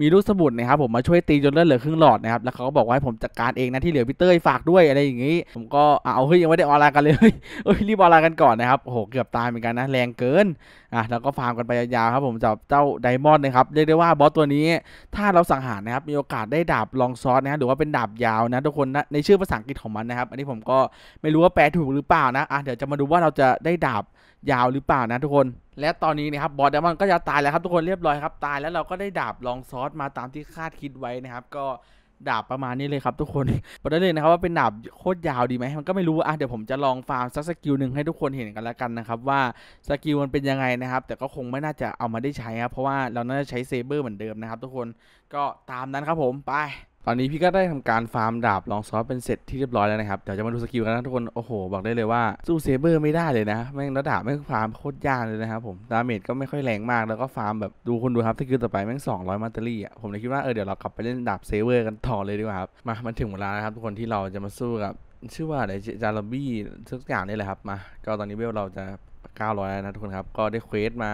มีลูกสมุนนะครับ ผมมาช่วยตีจนเลือดเหลือครึ่งหลอดนะครับแล้วเขาก็บอกว่าให้ผมจัดการเองนะที่เหลือพี่เต้ยฝากด้วยอะไรอย่างงี้ ผมก็เอาเฮ้ย ยังไม่ได้ออนไลน์กันเลยเฮ้ยรีบออนไลน์กันก่อนนะครับโอ้โหเกือบตายเหมือนกันนะ แรงเกินอ่ะแล้วก็ฟาร์มกันไปยาวครับ ผมจับเจ้าไดมอนด์นะครับ เรียกได้ว่าบอสตัวนี้ ถ้าเราสังหารนะครับ มีโอกาสได้ดาบลองซอสนะหรือว่าเป็นดาบยาวนะทุกคน ในชื่อภาษาอังกฤษของมันนะครับ อันนี้ผมก็ไม่รู้ว่าแปลถูกหรือเปล่านะอ่ะเดี๋ยวจะมาดูว่าเราจะได้ดาบยาวหรือเปล่านะ ทุกคน และตอนนี้นะครับบอสไดมอนก็จะตายแล้วครับทุกคนเรียบร้อยครับตายแล้วเราก็ได้ดาบลองซอสมาตามที่คาดคิดไว้นะครับก็ดาบประมาณนี้เลยครับ ทุกคนบอกได้เลยนะครับว่าเป็นดาบโคตรยาวดีไหมมันก็ไม่รู้อ่ะเดี๋ยวผมจะลองฟาร์มสักสกิลหนึ่งให้ทุกคนเห็นกันแล้วกันนะครับว่าสกิลมันเป็นยังไงนะครับ แต่ก็คงไม่น่าจะเอามาได้ใช้ครับเพราะว่าเราน่าจะใช้เซเบอร์เหมือนเดิมนะครับทุกคนก็ตามนั้นครับผมไปตอนนี้พี่ก็ได้ทำการฟาร์มดาบลองซอสเป็นเสร็จที่เรียบร้อยแล้วนะครับ เดี๋ยวจะมาดูสกิลกันนะทุกคน โอ้โห บอกได้เลยว่า สู้เซเบอร์ไม่ได้เลยนะแม่งระดับแม่งฟาร์มโคตรยากเลยนะครับผมดาเมจก็ไม่ค่อยแรงมากแล้วก็ฟาร์มแบบดูคนดูครับสกิลต่อไปแม่ง 200มาตเตอรี่อ่ะผมเลยคิดว่าเออเดี๋ยวเรากลับไปเล่นดาบเซเบอร์กันต่อเลยดีกว่าครับมามันถึงเวลา้วครับทุกคนที่เราจะมาสู้กับชื่อว่าอะไรจาร์บี้ทุกอย่างนี่แหละครับมา ก็ตอนนี้เวลเราจะ 900แล้วนะทุกคนครับก็ได้เควสมา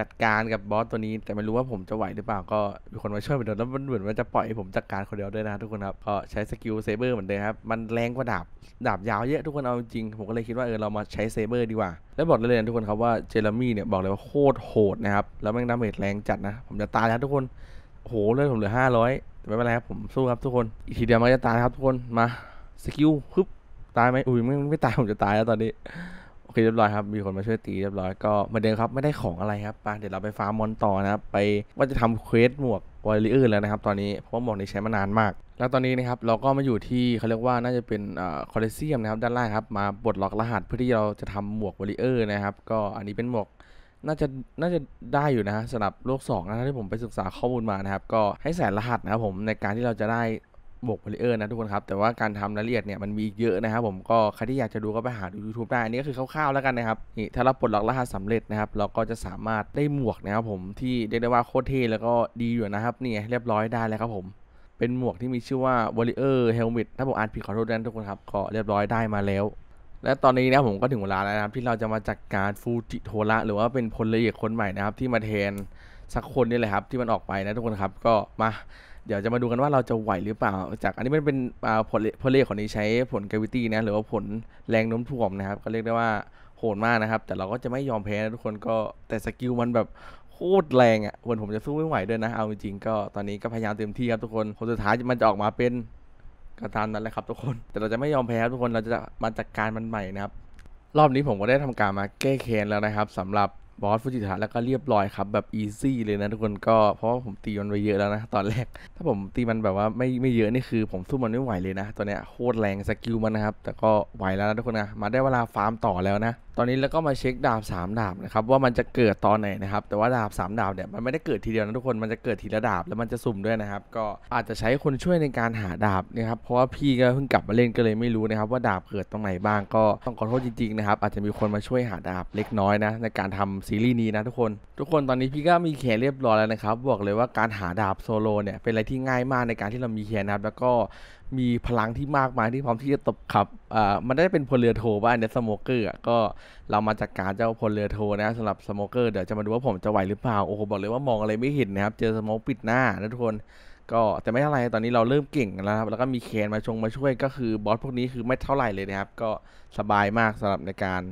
จัดการกับบอสตัวนี้แต่ไม่รู้ว่าผมจะไหวหรือเปล่าก็มีคนมาช่วยเหมแล้วมันเหมือนว่าจะปล่อยให้ผมจัดการคนเดียวด้วยนะ ทุกคนครับก็ใช้สกิลเซเบอร์เหมือนเดิมครับมันแรงกว่าดาบดาบยาวเยอะทุกคนเอาจริง ผมก็เลยคิดว่าเออเรามาใช้เซเบอร์ดีกว่า แล้วบอกเลยนะทุกคนครับว่าเจอร์มี่เนี่ยบอกเลยว่าโคตรโหดนะครับแล้วแม่งดาเมจแรงจัดนะผมจะตายแล้ว ทุกคนโหเลือดผมเหลือห้าร้อยไม่เป็นไรครับผมสู้ครับทุกคนอีกทีเดียวมันจะตายครับทุกคนมาสกิลปึ๊บตายไหมอุ้ยไม่ไม่ตายผมจะตายแล้วตอนนี้เคเรียบร้อยครับมีคนมาช่วยตีเรียบร้อยก็มาเดิมครับไม่ได้ของอะไรครับไปเดี๋ยวเราไปฟาร์มมอนต่อนะครับไปว่าจะทำเควสหมวกวอลเลอร์แล้วนะครับตอนนี้เพราะหมวกนี้ใช้มานานมาก แล้วตอนนี้นะครับเราก็มาอยู่ที่เขาเรียกว่าน่าจะเป็นคอลเลเซียมนะครับด้านล่างครับมาบดล็อกรหัสเพื่อที่เราจะทำหมวกวอลเลอร์นะครับก็อันนี้เป็นหมวกน่าจะน่าจะได้อยู่นะสำหรับโลก2นะที่ผมไปศึกษาข้อมูลมานะครับก็ให้ใส่รหัสนะครับผมในการที่เราจะได้บกกพลีเออร์นะทุกคนครับแต่ว่าการทำรายละเอียดเนี่ยมันมีเยอะนะครับผม ก็ใครที่อยากจะดูก็ไปหาดู YouTube ได้อันนี้ก็คือคร่าวๆแล้วกันนะครับนี่ถ้าเราปลดล็อกรหัสสำเร็จนะครับเราก็จะสามารถได้หมวกนะครับผมที่เรียกได้ว่าโคตรเท่แล้วก็ดีอยู่นะครับ นี่เรียบร้อยได้แล้วครับผมเป็นหมวกที่มีชื่อว่า Warrior Helmet ถ้าผมอ่านผิดขอโทษด้วยทุกคนครับก็เรียบร้อยได้มาแล้ว และตอนนี้นะผมก็ถึงเวลาแล้วนะครับ ที่เราจะมาจัดการฟูจิโทระหรือว่าเป็นพลเรือคนใหม่นะครับที่มาแทนสักคนนี่แหละครับที่มันออกไปนะทุกคนครับก็มาเดี๋ยวจะมาดูกันว่าเราจะไหวหรือเปล่า จากอันนี้มันเป็นผลผลเลขของนี้ใช้ผลการวิตี้นะหรือว่าผลแรงโน้มถ่วงนะครับ ก็เรียกได้ว่าโหดมากนะครับ แต่เราก็จะไม่ยอมแพ้ทุกคนก็แต่สกิลมันแบบโคตรแรงอะ่ะวันผมจะสู้ไม่ไหวด้วยนะเอาจริงๆก็ตอนนี้ก็พยายามเต็มที่ครับทุกคนผลสุดท้ายมันจะออกมาเป็นกระทานนั้นแหละครับทุกคน แต่เราจะไม่ยอมแพ้ทุกคนเราจะมาจัดการมันใหม่นะครับรอบนี้ผมก็ได้ทำการมาแก้แค้นแล้วนะครับสำหรับบอสฟูจิทะแล้วก็เรียบร้อยครับแบบอีซี่เลยนะทุกคน ก็เพราะว่าผมตีมันไปเยอะแล้วนะตอนแรก ถ้าผมตีมันแบบว่าไม่ไม่เยอะนี่คือผมสู้มันไม่ไหวเลยนะตอนเนี้ยโคตรแรงสกิลมันนะครับแต่ก็ไหวแล้วนะทุกคนนะมาได้เวลาฟาร์มต่อแล้วนะ ตอนนี้แล้วก็มาเช็คดาบ 3 ดาบนะครับว่ามันจะเกิดตอนไหนนะครับแต่ว่าดาบ3 ดาบเนี่ยมันไม่ได้เกิดทีเดียวนะทุกคนมันจะเกิดทีละดาบแล้วมันจะสุ่มด้วยนะครับก็อาจจะใช้คนช่วยในการหาดาบนะครับเพราะว่าพี่ก็เพิ่งกลับมาเล่นก็เลยไม่รู้นะครับว่าดาบเกิดตรงไหนบ้างก็ต้องขอโทษจริงๆนะครับอาจจะมีคนมาช่วยหาดาบเล็กน้อยนะในการทำซีรีส์นี้นะทุกคน ทุกคนตอนนี้พี่ก็มีแขนเรียบร้อยแล้วนะครับ บอกเลยว่าการหาดาบโซโลเนี่ยเป็นอะไรที่ง่ายมากในการที่เรามีแขนนะครับแล้วก็มีพลังที่มากมายที่พร้อมที่จะตบขับอ่ามันได้เป็นพลเรือโทบ้าอเนี่ยสโมเกอร์ก็เรามาจัดกการเจ้าพลเรือโทนะสำหรับสโมเกอร์เดี๋ยวจะมาดูว่าผมจะไหวหรือเปล่า โอ้โหบอกเลยว่ามองอะไรไม่เห็นนะครับเจอสโมกปิดหน้านะทุกคน ก็แต่ไม่เ่าไรตอนนี้เราเริ่มเก่งแล้วครับ แล้วก็มีแคนมาชงมาช่วยก็คือบอสพวกนี้คือไม่เท่าไหร่เลยนะครับ ก็สบายมากสำหรับในการ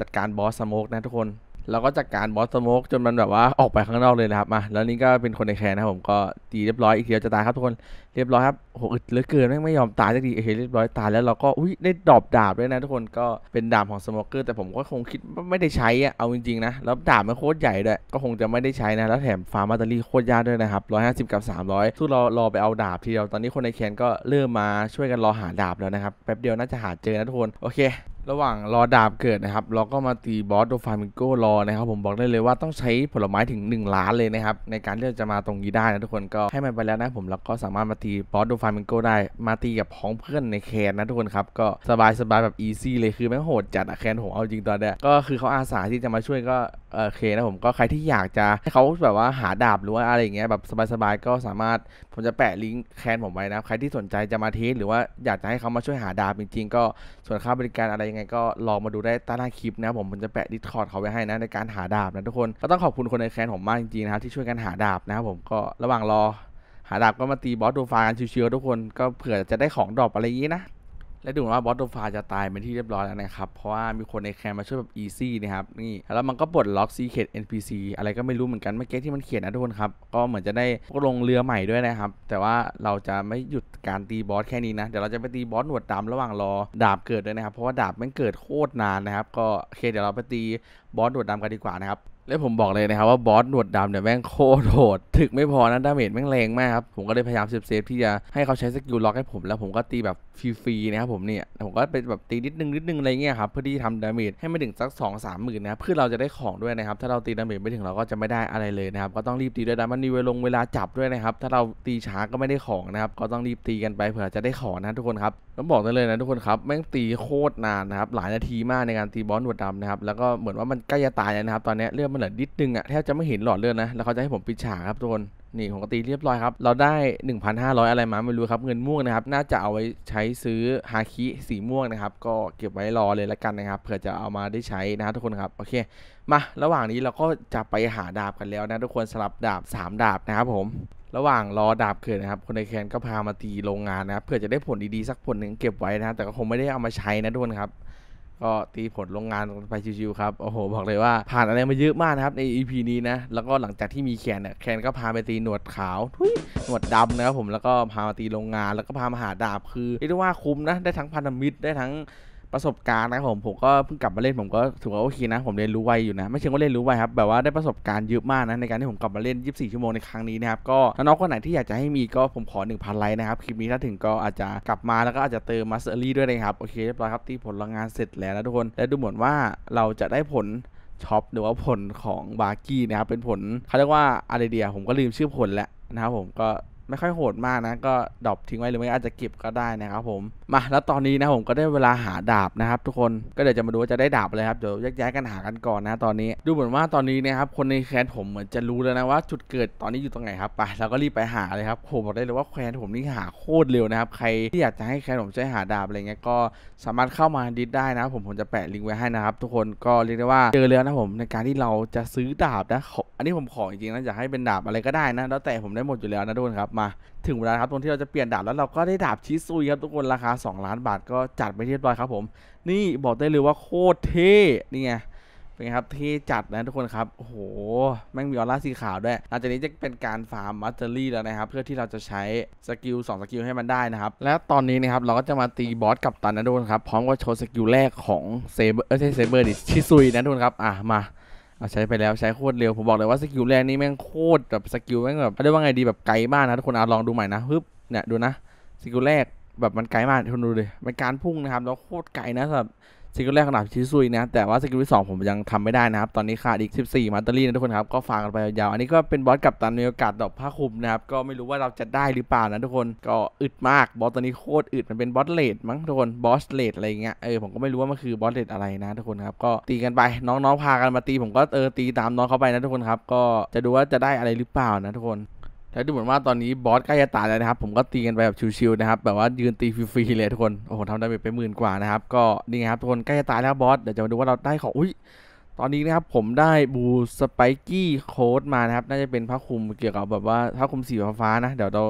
จัดการบอสสโมกนะทุกคนเราก็จัดกการบอสสโมกจนมันแบบว่าออกไปข้างนอกเลยนะครับมาแล้วนี่ก็เป็นคนในแคร์นะครับผมก็ตีเรียบร้อยอีกเดียวจะตายครับทุกคนเรียบร้อยครับโหอึดเหลือเกินไม่ไม่ยอมตายสักทีเฮ้ยเรียบร้อยตายแล้วเราก็อุ้ยได้ดอบดาบด้วยนะทุกคนก็เป็นดาบของสโมกเกอร์ แต่ผมก็คงคิดไม่ได้ใช้อะเอาจริงๆนะแล้วดาบมันโคตรใหญ่ด้วยก็คงจะไม่ได้ใช้นะแล้วแถมฟาร์มาตอรี่โคตรยากด้วยนะครับร้อยห้าสิบกับสามร้อยทุกเรารอไปเอาดาบทีเดียวตอนนี้คนในแคร์ก็เริ่มมาช่วยกันรอหาดาบแล้วนะครับแป๊บเดียวน่าจะหาเจอนะทุกคนโอเคระหว่างรอดาบเกิดนะครับเราก็มาตีบอสโดฟามิโกรอนะครับผมบอกได้เลยว่าต้องใช้ผลไม้ถึง 1 ล้านเลยนะครับในการที่จะมาตรงนี้ได้นะทุกคนก็ให้มันไปแล้วนะผมแล้วก็สามารถมาตีบอสโดฟามิโกได้มาตีกับพ้องเพื่อนในแคนนะทุกคนครับก็สบายสบายแบบอีซี่เลยคือแม่งโหดจัดอะแคนผมเอาจริงตอนเนี้ยก็คือเขาอาสาที่จะมาช่วยก็โอเคนะผมก็ใครที่อยากจะให้เขาแบบว่าหาดาบหรือว่าอะไรอย่างเงี้ยแบบสบายๆก็สามารถผมจะ แปะลิงก์แคนผมไว้นะใครที่สนใจจะมาทีสหรือว่าอยากจะให้เขามาช่วยหาดาบจริง ๆ ก็ส่วนค่าบริการอะไรยังไง ก็ลองมาดูได้ใต้หน้าคลิปนะผมผมจะแปะดิสคอร์ดเขาไว้ให้นะในการหาดาบนะทุกคนก็ต้องขอบคุณคนในแคนผมมากจริงๆนะครับที่ช่วยกันหาดาบนะครับผมก็ระหว่างรอ หาดาบก็มาตีบอสโดฟากันชิวๆทุกคนก็เผื่อจะได้ของดรอปอะไรอย่างนี้นะและดูเหมือนว่าบอสโดฟาจะตายเป็นที่เรียบร้อยแล้วนะครับเพราะว่ามีคนในแคมมาช่วยแบบอีซี่นะครับนี่แล้วมันก็ปลดล็อกซีเคดเอ็นพีซีอะไรก็ไม่รู้เหมือนกันเมื่อกี้ที่มันเขียนนะทุกคนครับ ก็เหมือนจะได้ลงเรือใหม่ด้วยนะครับ แต่ว่าเราจะไม่หยุดการตีบอสแค่นี้นะเดี๋ยวเราจะไปตีบอสหนวดดำระหว่างรอดาบเกิดด้วยนะครับ เพราะว่าดาบมันเกิดโคตรนานนะครับก็โอเคเดี๋ยวเราไปตีบอสหนวดดำกันดีกว่านะครับแล้วผมบอกเลยนะครับว่า บอส หนวดดำเนี่ยแม่งโคตรโหดถึกไม่พอนะดาเมจแม่ง แรงมากครับ ผมก็เลยพยายามเซฟเซฟ ที่จะให้เขาใช้สกิลล็อก ให้ผม แล้วผมก็ตีแบบฟรีๆนะครับ ผมเนี่ยผมก็ไปแบบตี นิด นึงนิดนึงอะไรเงี้ยครับเพื่อที่ทำดาเมจให้ไม่ถึง สัก2 3มหมื่นนะเพื่อเราจะได้ของด้วยนะครับ ถ้าเราตีดาเมจไม่ถึงเราก็จะไม่ได้อะไรเลยนะครับก็ต้องรีบตีด้วยดามันนีเวลงเวลาจับด้วยนะครับถ้าเราตีช้าก็ไม่ได้ของนะครับก็ต้องรีบตีกันไปเผื่อจะได้ของนะทุกคนครับต้องบอกเลยนะทุกคนครับแม่งตีโคตรนานนะครับหลายนาทีมากในการตีบอสหนวดดำนะครับแล้วก็เหมือนว่ามันใกล้จะตายนะครับ ตอนนี้เรื่อมันเหลือนิดนึงอะแทบจะไม่เห็นหลอดเลือดนะ แล้วเขาจะให้ผมปิดฉากครับทุกคนนี่ผมก็ตีเรียบร้อย ครับ เราได้ 1,500 อะไรมาไม่รู้ครับเงินม่วงนะ ครับ น่าจะเอา ไว้ใช้ซื้อฮาคิสีม่วงนะครับ ก็เก็บไว้รอเลยละกันนะครับเผื่อจะเอามาได้ใช้ นะทุกคนครับโอเค มา ระหว่างนี้เราก็จะไปหาดาบกันแล้วนะทุกคนสลับดาบ 3 ดาบนะครับผม ระหว่างรอดาบเกิดนะครับคนในแคนก็พามาตีโรงงานนะครับเผื่อจะได้ผลดีๆสักผลหนึ่งเก็บไว้นะแต่ก็คงไม่ได้เอามาใช้นะทุกคนครับก็ตีผลโรงงานไปชิวๆครับ โอ้โห บอกเลยว่าผ่านอะไรมาเยอะมากนะครับ ใน EP นี้นะ แล้วก็หลังจากที่มีแคนเนี่ยแคนก็พาไปตีหนวดขาวทุยหนวดดำนะครับผม แล้วก็พามาตีโรงงาน แล้วก็พามาหาดาบคือเรียกได้ว่าคุ้มนะ ได้ทั้งพันธมิตร ได้ทั้งประสบการณ์นะผม ผมก็เพิ่งกลับมาเล่นผมก็ถือว่าโอเคนะ ผมเรียนรู้ไวอยู่นะ ไม่เชิงว่าเรียนรู้ ไวครับแบบว่าได้ประสบการณ์เยอะมาก นะ ในการที่ผมกลับมาเล่น 24 ชั่วโมง ในครั้งนี้ นะ ครับ ก็น้องๆคนไหนที่อยากจะ ให้มีก็ผมขอ1,000ไลค์นะครับคลิปนี้ถ้าถึงก็อาจจะกลับมาแล้วก็อาจจะเติมมาสเตอรี่ด้วยนะครับโอเคเรียบร้อยครับที่ผลงานเสร็จแล้วนะทุกคนและดูเหมือนว่าเราจะได้ผลช็อปหรือว่าผลของบาร์กี้นะครับเป็นผลเขาเรียกว่าอะไรเดียผมก็ลืมชื่อผลแล้วนะครับผมก็ไม่ค่อยโหดมากนะก็ดรอปทิ้งไว้หรือไม่อาจจะเก็บก็ได้นะครับ ผมมาแล้วตอนนี้นะผมก็ได้เวลาหาดาบนะครับ ทุกคนก็เดี๋ยวจะมาดูว่าจะได้ดาบเลยครับเดี๋ยวแยกย้ายกันหากันก่อนนะตอนนี้ ดูเหมือนว่าตอนนี้นะครับ คนในแคนผมเหมือนจะรู้แล้วนะว่าจุดเกิดตอนนี้อยู่ตรงไหนครับไปเราก็รีบไปหาเลยครับผมบอกได้เลยว่าแคนผมนี่หาโคตรเร็วนะครับ ใครที่อยากจะให้แคนผมช่วยหาดาบอะไรเงี้ยก็สามารถเข้ามาดิสได้นะ ผมผมจะแปะลิงก์ไว้ให้นะครับทุกคนก็เรียกได้ว่าเจอแล้วนะผมในการที่เราจะซื้อดาบนะอันนี้ผมขอจริงๆนะอยากให้เป็นดาบอะไรก็ได้นะแล้วแต่ผมได้หมดอยู่แล้วนะทุกคนครับมาถึงเวลาครับตรงที่เราจะ เปลี่ยน ดาบแล้วเราก็ได้ ดาบ ชิซุยครับทุกคนราคา 2 ล้านบาทก็จัดไปเรียบ ร้อย ครับผมนี่บอกได้เลยว่าโคตรเท่นี่ไงเป็นไงครับเท่จัดนะทุกคนครับโอ้โหแม่ง มีออร่าสี ขาว ด้วยหลังจากนี้จะเป็นการฟาร์มมัตเตอรี่แล้วนะครับ เพื่อที่เราจะใช้สกิล2สกิลให้มันได้นะครับและตอนนี้นะครับเราก็จะมาตีบอสกับตันนะทุกคนครับพร้อมกับโชว์สกิลแรกของเซเบอร์เออใช่เซเบอร์ดิชิซุยนะทุกคนครับอ่ะมาใช้ไปแล้วใช้โคตรเร็วผมบอกเลยว่าสกิลแรกนี่แม่งโคตรแบบสกิลแม่งแบบเรียกว่าไงดีแบบไกล้านนะทุกคนเอาลองดูใหม่นะฮึบเนี่ยดูนะสกิลแรกแบบมันไกลมากทุกคนดูเลยเป็นการพุ่งนะครับแล้วโคตรไกลนะสำหรับสกิลแรกขนาดชิซุยนะแต่ว่าสกิลที่สองผมยังทำไม่ได้นะครับตอนนี้ขาดอีก14 มาตอรี่นะทุกคนครับ ก็ฟังกันไปยาว อันนี้ก็เป็นบอสกับตันมีโอกาสดอกผ้าคลุมนะครับก็ไม่รู้ว่าเราจะได้หรือเปล่านะทุกคน ก็อึดมากบอสตอนนี้โคตรอึดมันเป็นบอสเลดมั้งทุกคนบอสเลดอะไรเงี้ยเออผมก็ไม่รู้ว่ามันคือบอสเลดอะไรนะทุกคนครับก็ตีกันไปน้องๆพากันมาตีผมก็เออตีตามน้องเขาไปนะทุกคนครับ ก็จะดูว่าจะได้อะไรหรือเปล่านะทุกคนแล้วดูเหมือนว่าตอนนี้บอสใกล้จะตายแล้วนะครับผมก็ตีกันไปแบบชิวๆนะครับแบบว่ายืนตีฟรีๆเลยทุกคนโอ้โหทำได้ไปหมื่นกว่านะครับก็นี่ครับทุกคนใกล้จะตายแล้วบอสเดี๋ยวจะมาดูว่าเราได้ของอุ้ยตอนนี้นะครับผมได้บูสไปกี้โค้ดมานะครับ น่าจะเป็นผ้าคลุมเกี่ยวกับแบบว่าผ้าคลุมสีฟ้านะ เดี๋ยวเรา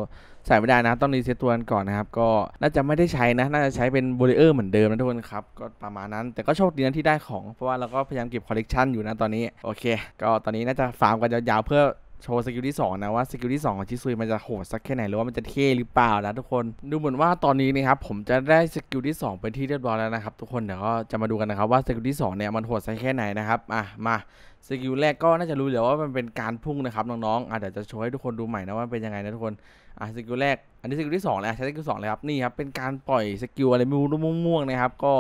ใส่ไม่ได้นะต้องรีเซ็ตตัวกันก่อนนะครับ ก็น่าจะไม่ได้ใช้นะ น่าจะใช้เป็นบริเออร์เหมือนเดิมนะทุกคนครับก็ประมาณนั้น แต่ก็โชคดีนะที่ได้ของเพราะว่าเราก็พยายามเก็บคอลเลกชันอยู่นะตอนนี้โอเค ก็ตอนนี้น่าจะฟาร์มกันยาวๆเพื่อโชว์สกิลที่2นะว่าสกิลที่ 2 ของชิซุยมันจะโหดสักแค่ไหนหรือว่ามันจะเท่หรือเปล่านะทุกคน ดูเหมือนว่าตอนนี้นะครับผมจะได้สกิลที่2เป็นที่เรียบร้อยแล้วนะครับทุกคนเดี๋ยวก็จะมาดูกันนะครับว่าสกิลที่2เนี่ยมันโหดสักแค่ไหนนะครับอ่ะมาสกิลแรกก็น่าจะรู้แล้วว่ามันเป็นการพุ่งนะครับน้องๆอ่ะเดี๋ยวจะโชว์ให้ทุกคนดูใหม่นะว่าเป็นยังไงนะทุกคนอ่ะสกิลแรกอันนี้สกิลที่2เลยใช้สกิลงเลยครับนี่ครับเป็นการปล่อยสกิลอะไรม่วงๆนะครับก็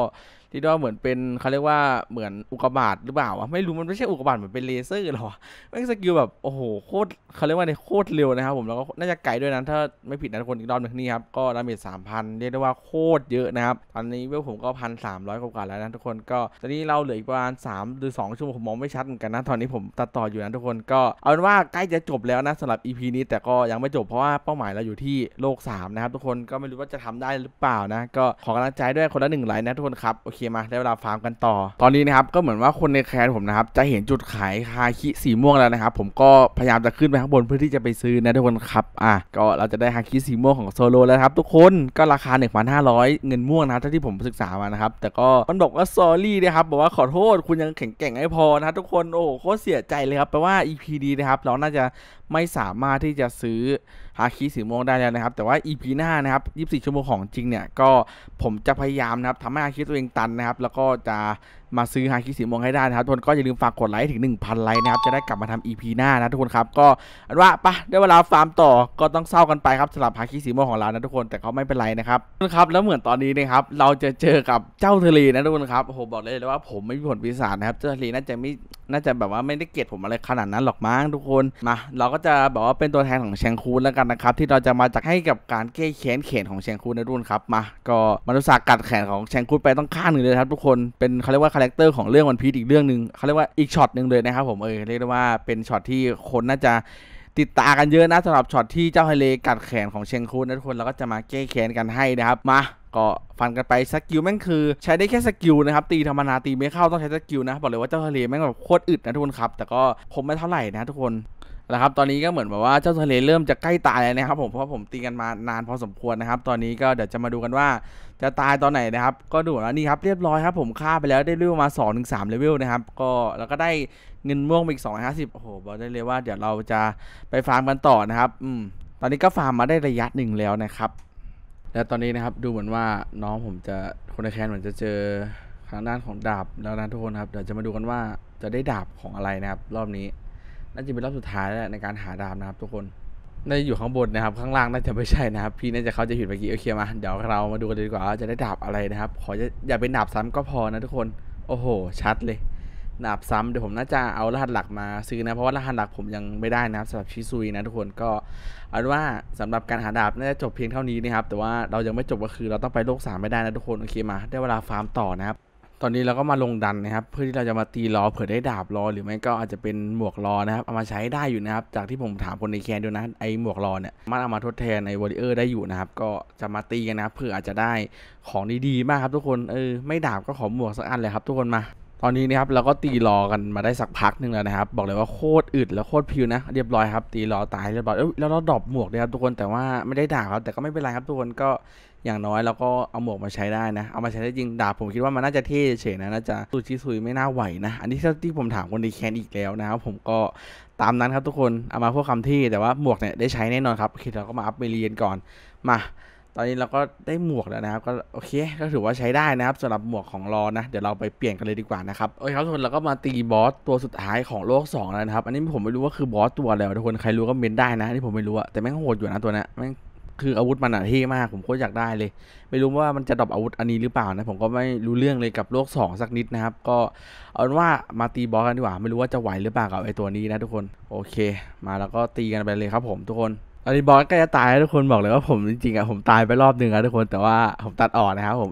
ที่วเหมือนเป็นเขาเรียกว่าเหมือนอุกกาบาตหรือเปล่าวะไม่รู้มันไม่ใช่อุกกาบาตเหมือนเป็นเลเซอร์หรอแม่งสกิลแบบโอ้โหโคตรเขาเรียกว่าในโคตรเร็วนะครับผมแล้วก็น่าจะไกลด้วยนะถ้าไม่ผิดนะทุกคนอีกรอบหนึ่งนี่ครับก็ดาเมจสามพันเรียกได้ว่าโคตรเยอะนะครับตอนนี้เวลผมก็พันสามร้อยกว่าแล้วนะทุกคนก็ตอนนี้เราเหลืออีกประมาณสามหรือสองชั่วโมงผมมองไม่ชัดเหมือนกันนะตอนนี้ผมตัดต่ออยู่นะทุกคนก็เอาเป็นว่าใกล้จะจบแล้วนะสำหรับ EP นี้แต่ก็ยังไม่จบเพราะว่าเป้าหมายเราอยู่ที่โลก3นะครับทุกคนก็ไม่รู้ว่าจะทำได้หรือเปล่านะก็ขอกำลังใจด้วยคนละหนึ่งไลค์นะทุกคนครับโอเคมาได้เวลาฟาร์มกันต่อ ตอนนี้นะครับ ก็เหมือนว่าคนในแคนผมนะครับ จะเห็นจุดขายคาคิสีม่วงแล้วนะครับ ผมก็พยายามจะขึ้นไปข้างบนเพื่อที่จะไปซื้อนะทุกคนครับ อ่ะ ก็เราจะได้คาคิสีม่วงของโซโล แล้วครับทุกคน ก็ราคา 1,500 เงินม่วงนะครับเท่าที่ผมศึกษามานะครับ แต่ก็มันบอกว่าซอรี่นะครับ บอกว่าขอโทษ คุณยังแข็งแกร่งไม่พอนะทุกคน โอ้โห เสียใจเลยครับแปลว่า EP d นะครับเราน่าจะไม่สามารถที่จะซื้อฮาคิสีม่วงได้ แล้ว นะ ครับ แต่ว่า EP หน้า นะ ครับ 24 ชั่วโมงของจริง เนี่ย ก็ผมจะพยายาม นะ ครับทำให้ฮาคิตัวเองตันนะครับ แล้วก็จะมาซื้อฮาคิสีม่วงให้ได้นะครับ ทุกคนก็อย่าลืมฝากกดไลค์ถึง 1,000 ไลค์นะครับ จะได้กลับมาทำ EP หน้านะทุกคนครับ ก็อันว่าปะได้เวลาฟาร์มต่อก็ต้องเศร้ากันไปครับสำหรับฮาคิสีม่วงของเรานะทุกคนแต่เขาไม่เป็นไรนะครับทุกคนครับแล้วเหมือนตอนนี้นะครับ เราจะเจอกับเจ้าทะเลนะทุกคนครับ โอ้โห บอกเลยว่าผมไม่มีผลวิสานะครับเจ้าทะเลน่าจะไม่น่าจะแบบว่าไม่ได้เกลียดผมอะไรขนาดนั้นหรอกมั้งทุกคนมาเราก็จะแบบว่าเป็นตัวแทนของแชงคูนแล้วกันนะครับที่เราจะมาจากให้กับการแก้แค้นเขนของเชงคูนนะทุกคนครับมาก็มนุษย์กัดแขนของเชงคูนไปต้องข้างหนึ่งเลยครับ ทุกคนเป็นเขาเรียกว่าาแรคเตอร์ของเรื่องวันพีชอีกเรื่องหนึ่งเขาเรียกว่าอีกช็อตหนึ่งเลยนะครับผมเออเรียกได้ว่าเป็นช็อตที่คนน่าจะติดตากันเยอะนะสำหรับช็อตที่เจ้าไฮเลกัดแขนของเชงคูนนะทุกคนเราก็จะมาแก้แค้นกันให้นะครับมาก็ฟันกันไปสกิลแม่งคือใช้ได้แค่สกิลนะครับตีธรรมนาตีไม่เข้าต้องใช้สกิลนะบอกเลยว่าเจ้าไฮเลแม่งแบบโคตรอึดนะทุกคนครับแต่ก็ผมไม่เท่าไหร่นะทุกคนนะครับตอนนี้ก็เหมือนแบบว่าเจ้าทะเลเริ่มจะใกล้ตายแล้วนะครับ ผมเพราะผมตีกันมานานพอสมควรนะครับ ตอนนี้ก็เดี๋ยวจะมาดูกันว่าจะตายตอนไหนนะครับ ก็ดูแล้วนี่ครับเรียบร้อยครับผมฆ่าไปแล้วได้เลเวลมา2อถึงสามเลเวลนะครับก็แล้วก็ได้เงินม่วงอีกสองห้าสิบโอ้โหบอกได้เลยว่า เดี๋ยวเราจะไปฟาร์มกันต่อนะครับอืมตอนนี้ก็ฟาร์มมาได้ระยะหนึ่งแล้วนะครับ และตอนนี้นะครับดูเหมือนว่าน้องผมจะคนในแคนเหมือนจะเจอทางด้านของดาบแล้วนะทุกคนครับ เดี๋ยวจะมาดูกันว่าจะได้ดาบของอะไรนะครับ รอบนี้น่าจะเป็นรอบสุดท้ายแล้วในการหาดาบนะครับทุกคนน่าจะอยู่ข้างบนนะครับ ข้างล่างน่าจะไม่ใช่นะครับ พี่น่าจะเขาจะผิดไปกี่โอเคมาเดี๋ยวเรามาดูกันดีกว่าาจะได้ดาบอะไรนะครับขอจะอย่าเป็นดาบซ้ำก็พอนะทุกคน โอ้โห ชัดเลยดาบซ้ำเดี๋ยวผมน่าจะเอารหัสหลักมาซื้อนะเพราะว่ารหัสหลักผมยังไม่ได้นะครับสำหรับชิซุยนะทุกคนก็เอาว่าสำหรับการหาดาบน่าจะจบเพียงเท่านี้นะครับแต่ว่าเรายังไม่จบก็คือเราต้องไปโลกสามไม่ได้นะทุกคนโอเคมา ได้เวลาฟาร์มต่อนะครับตอนนี้เราก็มาลงดันนะครับ เพื่อที่เราจะมาตีล้อเผื่อได้ดาบล้อหรือไม่ก็อาจจะเป็นหมวกล้อนะครับเอามาใช้ได้อยู่นะครับ จากที่ผมถามคนในแคนดูนะไอหมวกล้อเนี่ยมันเอามาทดแทนในวอริเออร์ได้อยู่นะครับ ก็จะมาตีกันนะเพื่ออาจจะได้ของดีๆมากครับ ทุกคนเออไม่ดาบก็ขอหมวกสักอันเลยครับ ทุกคนมาตอนนี้นะครับเราก็ตีรอกันมาได้สักพักหนึ่งแล้วนะครับ บอกเลยว่าโคตรอึดแล้วโคตรพิวนะ เรียบร้อยครับตีรอตายเรียบร้อยแล้วเราดรอปหมวกเลยครับทุกคนแต่ว่าไม่ได้ด่าครับแต่ก็ไม่เป็นไรครับทุกคนก็อย่างน้อยเราก็เอาหมวกมาใช้ได้นะ เอามาใช้ได้จริงดาบผมคิดว่ามันน่าจะเท่เฉยนะ น่าจะสุชิซุยไม่น่าไหวนะ อันนี้ที่ผมถามคนในแคนอีกแล้วนะครับผมก็ตามนั้นครับ ทุกคน เอามาพวกคำที่ แต่ว่าหมวกเนี่ยได้ใช้แน่นอนครับคิดเราก็มาอัพเรลียนก่อน มา ตอนนี้เราก็ได้หมวกแล้วนะครับ ก็โอเค ก็ถือว่าใช้ได้นะครับสำหรับหมวกของรอ นะ เดี๋ยวเราไปเปลี่ยนกันเลยดีกว่านะครับโอเคครับทุกคนเราก็มาตีบอสตัวสุดท้ายของโลก2แล้วนะครับ อันนี้ผมไม่รู้ว่าคือบอสตัวอะไรทุกคนใครรู้ก็เมนได้นะนี่ผมไม่รู้อะแต่แม่งโหดอยู่นะตัวนี้แม่งคืออาวุธมันอะเท่มากผมโคตรอยากได้เลย ไม่รู้ว่ามันจะดรอปอาวุธอันนี้หรือเปล่านะ ผมก็ไม่รู้เรื่องเลยกับโลก2 สักนิดนะครับ ก็เอาว่ามาตีบอสกันดีกว่า ไม่รู้ว่าจะไหวหรือเปล่ากับไอตัวนี้นะทุกคนโอเค มาแล้วก็ตีกันไปเลยครับผมทุกคนอันนี้บอสก็จะตายทุกคนบอกเลยว่าผมจริงๆอ่ะผมตายไปรอบหนึ่งแล้วทุกคนแต่ว่าผมตัดออกนะครับผม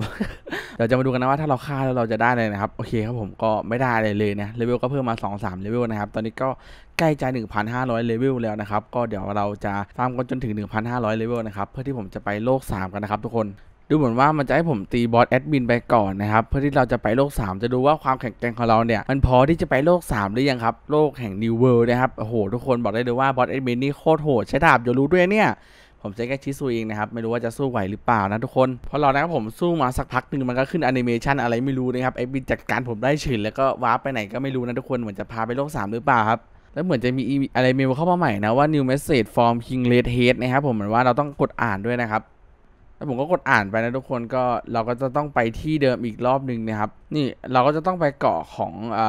เดี๋ยวจะมาดูกันนะว่าถ้าเราฆ่าแล้วเราจะได้เลยนะครับโอเคครับผมก็ไม่ได้เลยเลยนะเลเวลก็เพิ่มมา2อสามเลเวลนะครับตอนนี้ก็ใกล้จะ1,500เลเวลแล้วนะครับ ก็เดี๋ยวเราจะฟาร์มกันจนถึง1,500เลเวลนะครับเพื่อที่ผมจะไปโลก 3 กันนะครับ ทุกคนดูเหมือนว่ามันจะให้ผมตีบอสแอดมินไปก่อนนะครับเพื่อที่เราจะไปโลก 3 จะดูว่าความแข็งแกร่งของเราเนี่ยมันพอที่จะไปโลก3หรือยังครับ โลกแห่งนิวเวิลด์นะครับโอ้โห ทุกคนบอกได้เลยว่าบอสแอดมินนี่โคตรโหดใช้ดาบโยรู้ด้วยเนี่ย ผมใช้แค่ชิซูเองนะครับ ไม่รู้ว่าจะสู้ไหวหรือเปล่านะทุกคนพอเรานะครับผมสู้มาสักพักหนึ่งมันก็ขึ้นแอนิเมชันอะไรไม่รู้นะครับไอ้บินจัดการผมได้ฉินแล้วก็วาร์ปไปไหนก็ไม่รู้นะทุกคนเหมือนจะพาไปโลก 3 หรือเปล่าครับแล้วเหมือนจะมีอะไรเมลเข้ามาใหม่นะว่า new message from king red head นะครับผมเหมือนว่าเราต้องกดอ่านด้วยนะครับแล้วผมก็กดอ่านไปนะทุกคนก็เราก็จะต้องไปที่เดิมอีกรอบหนึ่งนะครับ นี่เราก็จะต้องไปเกาะของอ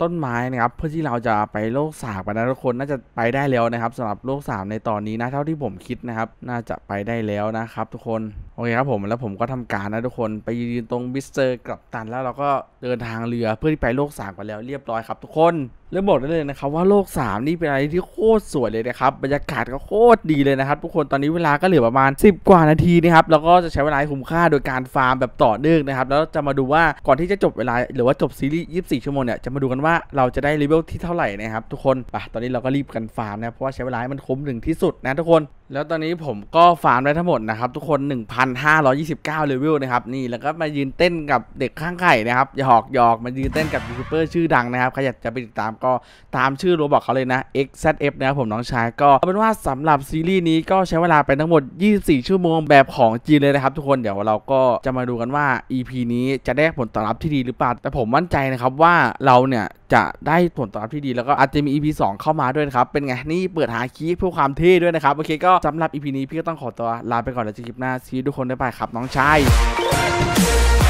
ต้นไม้นะครับเพื่อที่เราจะไปโลกสากไปนะทุกคนน่าจะไปได้แล้วนะครับ สำหรับโลกสามในตอนนี้นะเท่าที่ผมคิดนะครับน่าจะไปได้แล้วนะครับ ทุกคนโอเคครับผมแล้วผมก็ทำการนะทุกคนไปยืนตรงบิสเตอร์กลับตันแล้วเราก็เดินทางเรือเพื่อที่ไปโลกสามกันแล้วเรียบร้อยครับทุกคนแล้วบอกได้เลยนะครับว่าโลก 3 นี่เป็นอะไรที่โคตรสวยเลยนะครับบรรยากาศก็โคตรดีเลยนะครับทุกคนตอนนี้เวลาก็เหลือประมาณ 10 กว่านาทีนะครับแล้วก็จะใช้เวลาคุ้มค่าโดยการฟาร์ม แบบต่อเนื่องนะครับแล้วจะมาดูว่าก่อนที่จะจบเวลาหรือว่าจบซีรีส์24ชั่วโมงเนี่ยจะมาดูกันว่าเราจะได้เลเวลที่เท่าไหร่นะครับทุกคนไปตอนนี้เราก็รีบกันฟาร์มนะเพราะว่าใช้เวลาให้มันคุ้มถึงที่สุดนะทุกคนแล้วตอนนี้ผมก็ฟาร์มได้ทั้งหมดนะครับทุกคน1,529เลเวลนะครับนี่แล้วก็มายืนเต้นกับเด็กข้างไข่นะครับหยอกหยอกมายืนเต้นกับยูทูบเบอร์ชื่อดังนะครับใครอยากจะไปติดตามก็ตามชื่อโรบอกเขาเลยนะ XZF นะครับผมน้องชายก็เอาเป็นว่าสำหรับซีรีส์นี้ก็ใช้เวลาไปทั้งหมด 24 ชั่วโมงแบบของจีนเลยนะครับทุกคนเดี๋ยวเราก็จะมาดูกันว่า EP นี้จะได้ผลตอบรับที่ดีหรือเปล่าแต่ผมมั่นใจนะครับว่าเราเนี่ยจะได้ผลตอบรับที่ดีแล้วก็อาจจะมี EP 2เข้ามาด้วยนะครับเป็นไงนี่เปิดหาคีเพื่อความเท่ด้วยนะครับโอเคก็สำหรับอีพีนี้พี่ก็ต้องขอตัว ลาไปก่อนแล้วเจอกันคลิปหน้า ซีทุกคนได้ไปครับน้องชาย